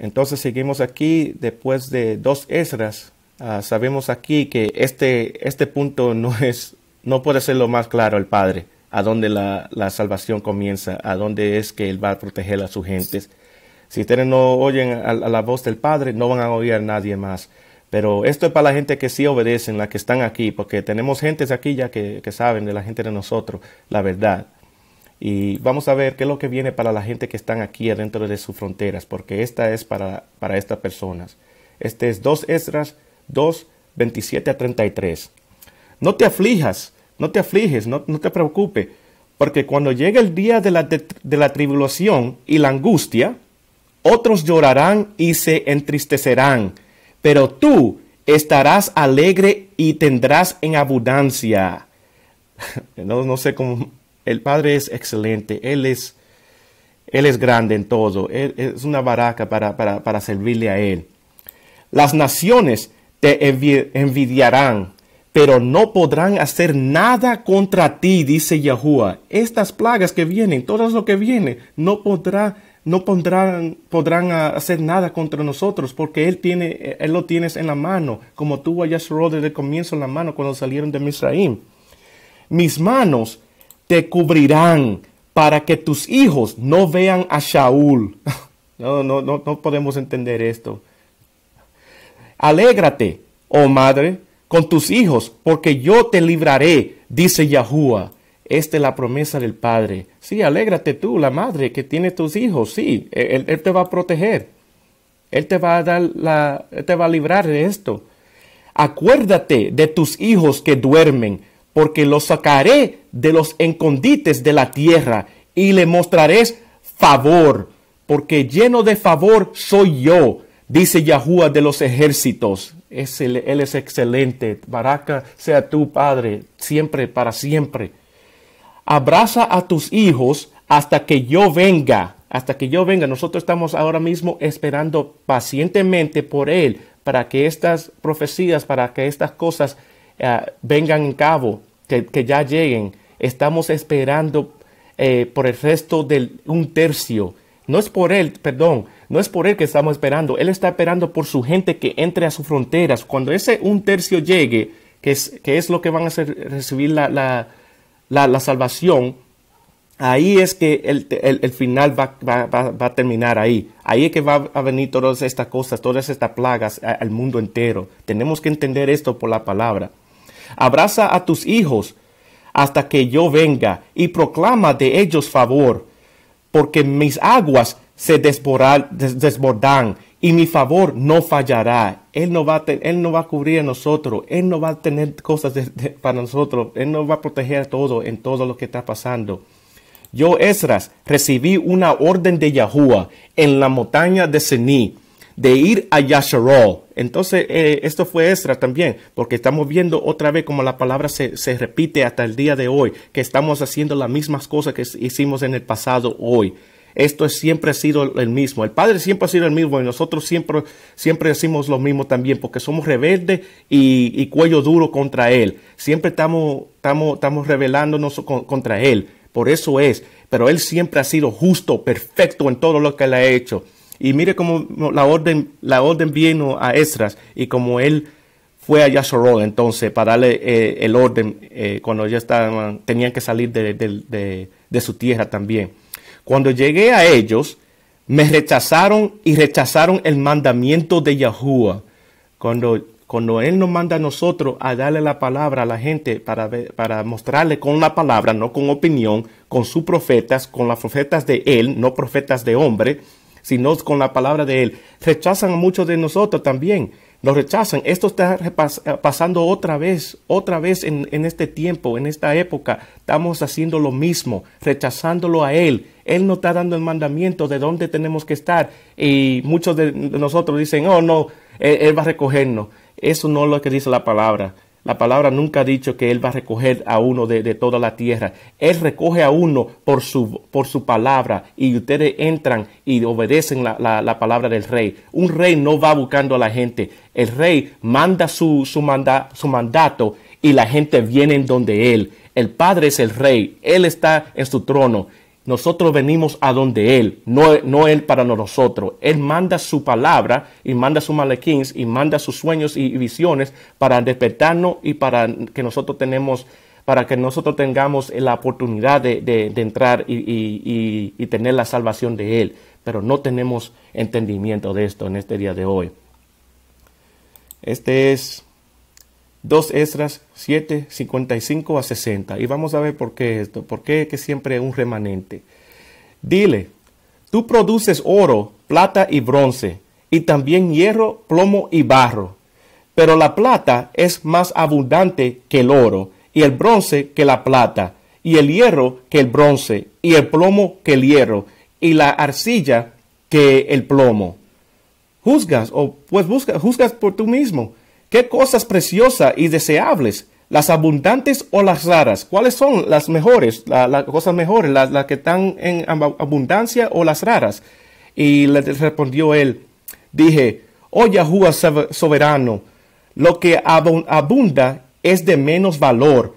Entonces seguimos aquí después de dos Esdras. Ah, sabemos aquí que este, este, punto no, es, no puede ser lo más claro el Padre, a dónde la, salvación comienza, a dónde es que Él va a proteger a su gente. Si ustedes no oyen a, la voz del Padre, no van a oír a nadie más. Pero esto es para la gente que sí obedecen, la que están aquí, porque tenemos gentes aquí ya que saben de la gente de nosotros, la verdad. Y vamos a ver qué es lo que viene para la gente que están aquí adentro de sus fronteras, porque esta es para, estas personas. Este es 2 Esdras 2, 27 a 33. No te aflijas, no te aflijes, no, te preocupes, porque cuando llegue el día de la, tribulación y la angustia, otros llorarán y se entristecerán, pero tú estarás alegre y tendrás en abundancia. No, no sé cómo el Padre es excelente, Él es, él es grande en todo, es una baraca para, servirle a Él. Las naciones te envidiarán, pero no podrán hacer nada contra ti, dice Yahúa. Estas plagas que vienen, todo lo que viene, no podrá, no podrán, podrán hacer nada contra nosotros, porque él tiene, él lo tienes en la mano, como tuvo a Yashro desde el comienzo en la mano cuando salieron de Misraim. Mis manos te cubrirán para que tus hijos no vean a Shaul. No, no, no, podemos entender esto. Alégrate, oh madre, con tus hijos, porque yo te libraré, dice Yahúa. Esta es la promesa del Padre. Sí, alégrate tú, la madre que tiene tus hijos. Sí, e-, él, te va a proteger. Él te va a dar la, él te va a librar de esto. Acuérdate de tus hijos que duermen, porque lo sacaré de los encondites de la tierra y le mostraré favor, porque lleno de favor soy yo, dice Yahúa de los ejércitos. él es excelente. Baraka sea tu Padre, siempre, para siempre. Abraza a tus hijos hasta que yo venga. Hasta que yo venga. Nosotros estamos ahora mismo esperando pacientemente por Él para que estas profecías, para que estas cosas Ah, vengan en cabo, que, ya lleguen. Estamos esperando eh, por el resto de un tercio. No es por él, perdón, no es por él que estamos esperando. Él está esperando por su gente que entre a sus fronteras. Cuando ese un tercio llegue, que es, que es lo que van a recibir la, salvación, ahí es que el, final va, va, a terminar ahí. Ahí es que va a venir todas estas cosas, todas estas plagas al mundo entero. Tenemos que entender esto por la palabra abraza a tus hijos hasta que yo venga y proclama de ellos favor, porque mis aguas se desbordan y mi favor no fallará. Él no va a, él no va a cubrir a nosotros, Él no va a tener cosas para nosotros, Él no va a proteger todo en todo lo que está pasando. Yo, Esras, recibí una orden de Yahúa en la montaña de Cení de ir a Yasharol. Entonces, eh, esto fue extra también, porque estamos viendo otra vez como la palabra se, repite hasta el día de hoy, que estamos haciendo las mismas cosas que hicimos en el pasado hoy. Esto siempre ha sido el mismo. El Padre siempre ha sido el mismo y nosotros siempre, siempre decimos lo mismo también, porque somos rebeldes y, cuello duro contra Él. Siempre estamos, estamos, estamos rebelándonos contra Él. Por eso es. Pero Él siempre ha sido justo, perfecto en todo lo que Él ha hecho. Y mire cómo la orden, la orden vino a Esdras y como él fue a Yashorod entonces para darle eh, el orden eh, cuando ya estaban, tenían que salir de, su tierra también. Cuando llegué a ellos, me rechazaron y rechazaron el mandamiento de Yahúa Cuando, cuando Él nos manda a nosotros a darle la palabra a la gente para, para mostrarle con la palabra, no con opinión, con sus profetas, con las profetas de Él, no profetas de hombre, sino con la palabra de Él. Rechazan a muchos de nosotros también. Nos rechazan. Esto está pasando otra vez, otra vez en, este tiempo, en esta época. Estamos haciendo lo mismo, rechazándolo a Él. Él nos está dando el mandamiento de dónde tenemos que estar. Y muchos de nosotros dicen, oh, no, Él, él va a recogernos. Eso no es lo que dice la palabra. La palabra nunca ha dicho que Él va a recoger a uno de, toda la tierra. Él recoge a uno por su, por su palabra y ustedes entran y obedecen la, palabra del rey. Un rey no va buscando a la gente. El rey manda su, su, manda, su mandato y la gente viene en donde Él. El Padre es el rey. Él está en su trono. Nosotros venimos a donde Él, no, no Él para nosotros. Él manda su palabra y manda sus malequins y manda sus sueños y visiones para despertarnos y para que nosotros tenemos para que nosotros tengamos la oportunidad de, entrar y, tener la salvación de Él. Pero no tenemos entendimiento de esto en este día de hoy. Este es 2 Esdras 7, 55 a 60. Y vamos a ver por qué esto, por qué que siempre es un remanente. Dile, tú produces oro, plata y bronce, y también hierro, plomo y barro. Pero la plata es más abundante que el oro, y el bronce que la plata, y el hierro que el bronce, y el plomo que el hierro, y la arcilla que el plomo. Juzgas, o pues busca, juzgas por tú mismo ¿Qué cosas preciosas y deseables? ¿Las abundantes o las raras? ¿Cuáles son las mejores, las cosas mejores, las que están en abundancia o las raras? Y le respondió él, dije, oh Yahúa soberano, lo que abunda es de menos valor,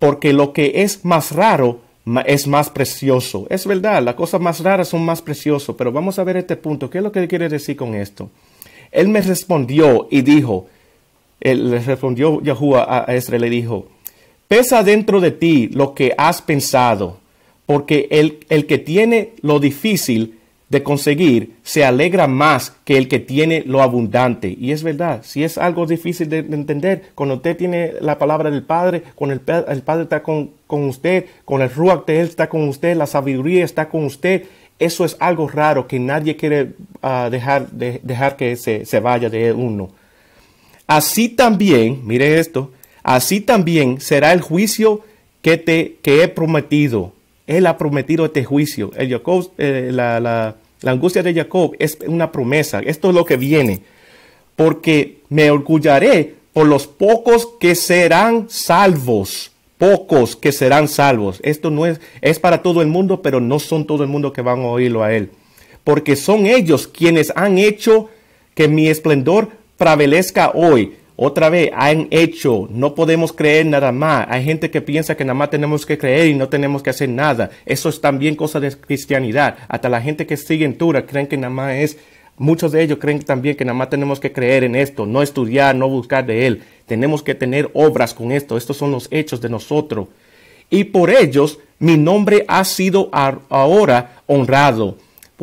porque lo que es más raro es más precioso. Es verdad, las cosas más raras son más preciosas, pero vamos a ver este punto. ¿Qué es lo que quiere decir con esto? Él me respondió y dijo, le respondió Yahúa a, Esre, le dijo, pesa dentro de ti lo que has pensado, porque el, que tiene lo difícil de conseguir se alegra más que el que tiene lo abundante. Y es verdad, si es algo difícil de entender, cuando usted tiene la palabra del Padre, cuando el, Padre está con, usted, con el Ruach de Él está con usted, la sabiduría está con usted, eso es algo raro que nadie quiere ah, dejar, dejar que se, se vaya de uno. Así también, mire esto, así también será el juicio que te que he prometido. Él ha prometido este juicio. El eh, la, la angustia de Jacob es una promesa. Esto es lo que viene. Porque me orgullaré por los pocos que serán salvos pocos que serán salvos. Esto no es, es para todo el mundo, pero no son todo el mundo que van a oírlo a él. Porque son ellos quienes han hecho que mi esplendor prevalezca hoy. Otra vez, han hecho, no podemos creer nada más. Hay gente que piensa que nada más tenemos que creer y no tenemos que hacer nada. Eso es también cosa de cristianidad. Hasta la gente que sigue en Tura creen que nada más es Muchos de ellos creen también que nada más tenemos que creer en esto, no estudiar, no buscar de Él. Tenemos que tener obras con esto. Estos son los hechos de nosotros. Y por ellos mi nombre ha sido ahora honrado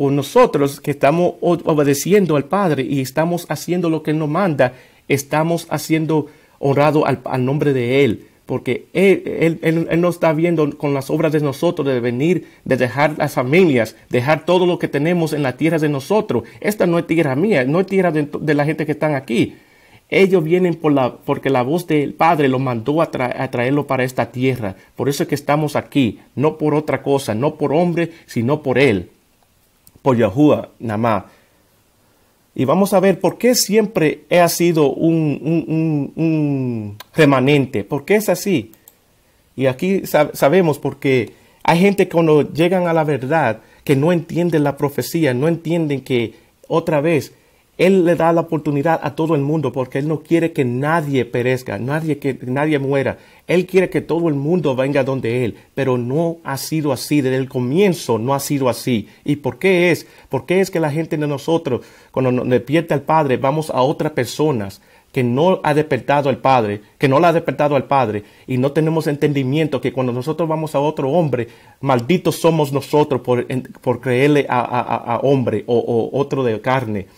nosotros que estamos obedeciendo al Padre y estamos haciendo lo que Él nos manda, estamos haciendo honrado al, nombre de Él, porque él, él, nos está viendo con las obras de nosotros, de venir, de dejar las familias, dejar todo lo que tenemos en la tierra de nosotros. Esta no es tierra mía, no es tierra de, la gente que están aquí. Ellos vienen por la, porque la voz del Padre los mandó a, a, traerlo para esta tierra. Por eso es que estamos aquí, no por otra cosa, no por hombre, sino por Él por Yahúa, Namá. Y vamos a ver por qué siempre ha sido un, remanente, por qué es así. Y aquí sabemos porque hay gente que cuando llegan a la verdad, que no entienden la profecía, no entienden que otra vez él le da la oportunidad a todo el mundo porque Él no quiere que nadie perezca, nadie que nadie muera. Él quiere que todo el mundo venga donde Él, pero no ha sido así. Desde el comienzo no ha sido así. ¿Y por qué es? ¿Por qué es que la gente de nosotros, cuando nos despierta el Padre, vamos a otras personas? que no ha despertado al Padre, que no la ha despertado al Padre, y no tenemos entendimiento que cuando nosotros vamos a otro hombre, malditos somos nosotros por, creerle a, hombre o, otro de carne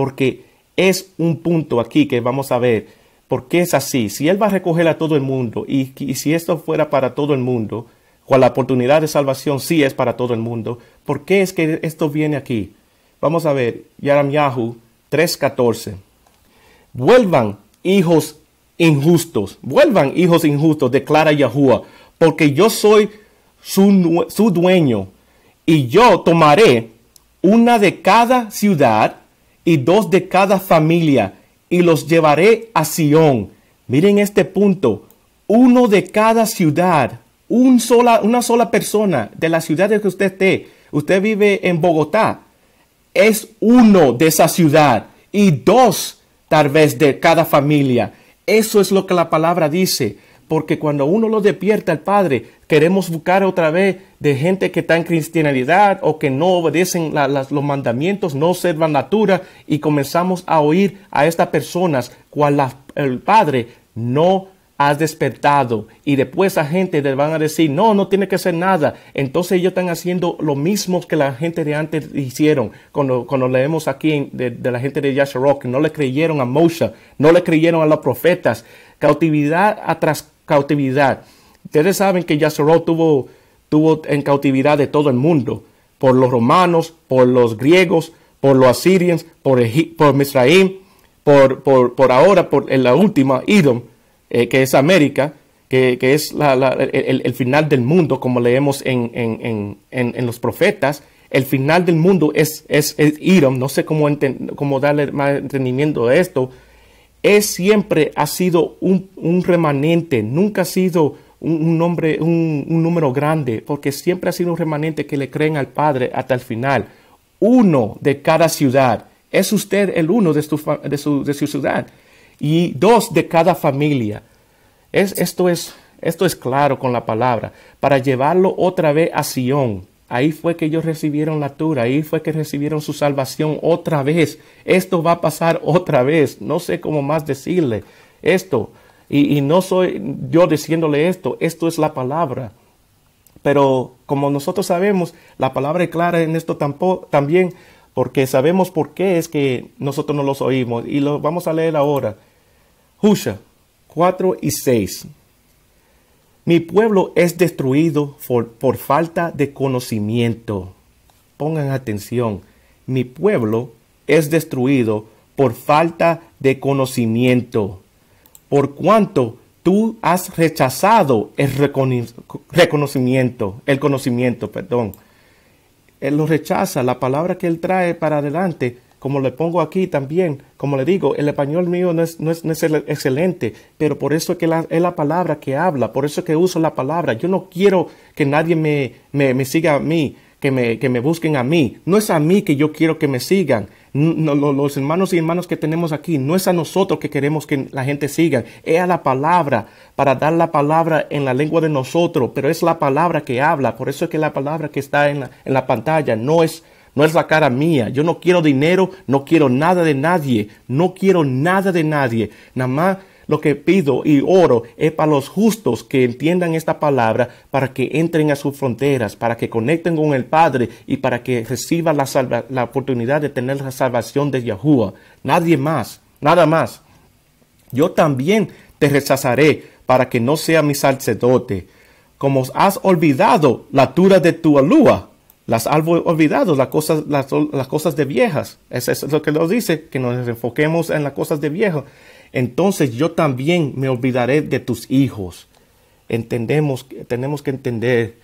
porque es un punto aquí que vamos a ver por qué es así. Si Él va a recoger a todo el mundo y, si esto fuera para todo el mundo, cual la oportunidad de salvación sí es para todo el mundo, ¿por qué es que esto viene aquí? Vamos a ver, Yaram Yahu 3.14. Vuelvan hijos injustos, vuelvan hijos injustos, declara Yahúa porque yo soy su, su dueño y yo tomaré una de cada ciudad y dos de cada familia, y los llevaré a Sion. Miren este punto, uno de cada ciudad, un sola, una sola persona de la ciudad de que usted esté. Usted vive en Bogotá, es uno de esa ciudad y dos tal vez de cada familia. Eso es lo que la palabra dice porque cuando uno lo despierta al Padre, queremos buscar otra vez de gente que está en cristianidad o que no obedecen los mandamientos, no observan la natura y comenzamos a oír a estas personas cual el Padre no ha despertado y después a gente le van a decir, no, no tiene que ser nada. Entonces ellos están haciendo lo mismo que la gente de antes hicieron. Cuando, leemos aquí de, la gente de Yasharok, no le creyeron a Moshe, no le creyeron a los profetas. Cautividad atrás cautividad. Ustedes saben que Yasoró tuvo, tuvo en cautividad de todo el mundo, por los romanos, por los griegos, por los asirios, por, por Misraim, por, por, ahora, por en la última, Idom, eh, que es América, que, es el, final del mundo, como leemos en, en, en, los profetas. El final del mundo es, es, Idom. No sé cómo, cómo darle más entendimiento a esto, es siempre ha sido un, remanente, nunca ha sido un, un, número grande, porque siempre ha sido un remanente que le creen al Padre hasta el final. Uno de cada ciudad. Es usted el uno de su, ciudad. Y dos de cada familia. Es, esto, es, esto es claro con la palabra. Para llevarlo otra vez a Sión, Ahí fue que ellos recibieron la tura, ahí fue que recibieron su salvación otra vez. Esto va a pasar otra vez, no sé cómo más decirle esto. Y, no soy yo diciéndole esto, esto es la palabra. Pero como nosotros sabemos, la palabra es clara en esto tampoco, también, porque sabemos por qué es que nosotros no los oímos. Y lo vamos a leer ahora. Husha 4 y 6. Mi pueblo es destruido por, falta de conocimiento. Pongan atención, mi pueblo es destruido por falta de conocimiento, por cuanto tú has rechazado el reconocimiento, el conocimiento, perdón. Él lo rechaza, la palabra que él trae para adelante como le pongo aquí también, como le digo, el español mío no es, excelente, pero por eso es que la, es la palabra que habla, por eso es que uso la palabra. Yo no quiero que nadie me, me, siga a mí, que me, que me, busquen a mí. No es a mí que yo quiero que me sigan. los hermanos y hermanas que tenemos aquí, no es a nosotros que queremos que la gente siga. Es a la palabra, para dar la palabra en la lengua de nosotros, pero es la palabra que habla. Por eso es que la palabra que está en en la pantalla no es no es la cara mía. Yo no quiero dinero, no quiero nada de nadie, no quiero nada de nadie. Nada más lo que pido y oro es para los justos que entiendan esta palabra, para que entren a sus fronteras, para que conecten con el Padre y para que reciban la, la oportunidad de tener la salvación de Yahúa. Nadie más, nada más. Yo también te rechazaré para que no sea mi sacerdote. Como has olvidado la tura de tu alúa, las algo olvidados, las cosas, las, cosas de viejas. Eso es lo que nos dice, que nos enfoquemos en las cosas de viejas. Entonces yo también me olvidaré de tus hijos. Entendemos, tenemos que entender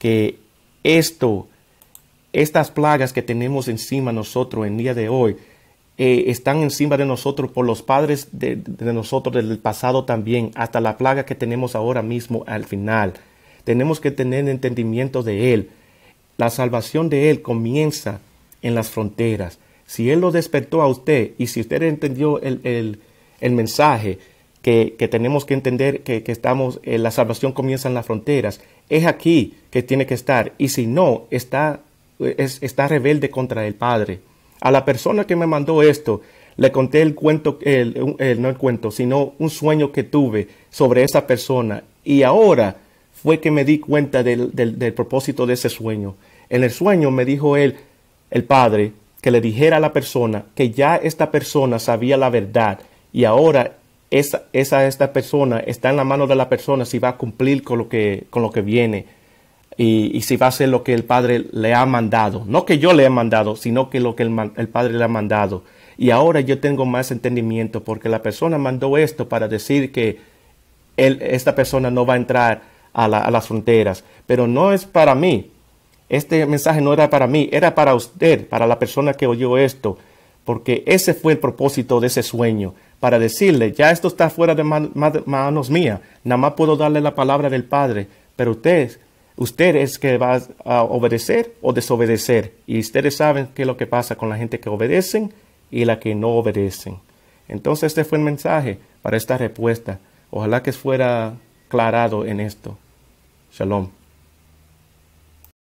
que esto, estas plagas que tenemos encima nosotros en día de hoy, eh, están encima de nosotros por los padres de, de nosotros del pasado también, hasta la plaga que tenemos ahora mismo al final. Tenemos que tener entendimiento de Él. La salvación de Él comienza en las fronteras. Si Él lo despertó a usted y si usted entendió el, mensaje que, tenemos que entender que, estamos, eh, la salvación comienza en las fronteras, es aquí que tiene que estar. Y si no, está, es, está rebelde contra el Padre. A la persona que me mandó esto, le conté el cuento, el, no el cuento, sino un sueño que tuve sobre esa persona. Y ahora fue que me di cuenta del, propósito de ese sueño. En el sueño me dijo él, el padre, que le dijera a la persona que ya esta persona sabía la verdad y ahora esa, esta persona está en la mano de la persona si va a cumplir con lo que, con lo que viene y, si va a hacer lo que el Padre le ha mandado. No que yo le he mandado, sino que lo que el, el Padre le ha mandado. Y ahora yo tengo más entendimiento porque la persona mandó esto para decir que él, esta persona no va a entrar a, las fronteras, pero no es para mí. Este mensaje no era para mí, era para usted, para la persona que oyó esto, porque ese fue el propósito de ese sueño, para decirle, ya esto está fuera de manos mías, nada más puedo darle la palabra del Padre, pero usted, usted es que va a obedecer o desobedecer, y ustedes saben qué es lo que pasa con la gente que obedecen y la que no obedecen. Entonces este fue el mensaje para esta respuesta. Ojalá que fuera aclarado en esto. שלום.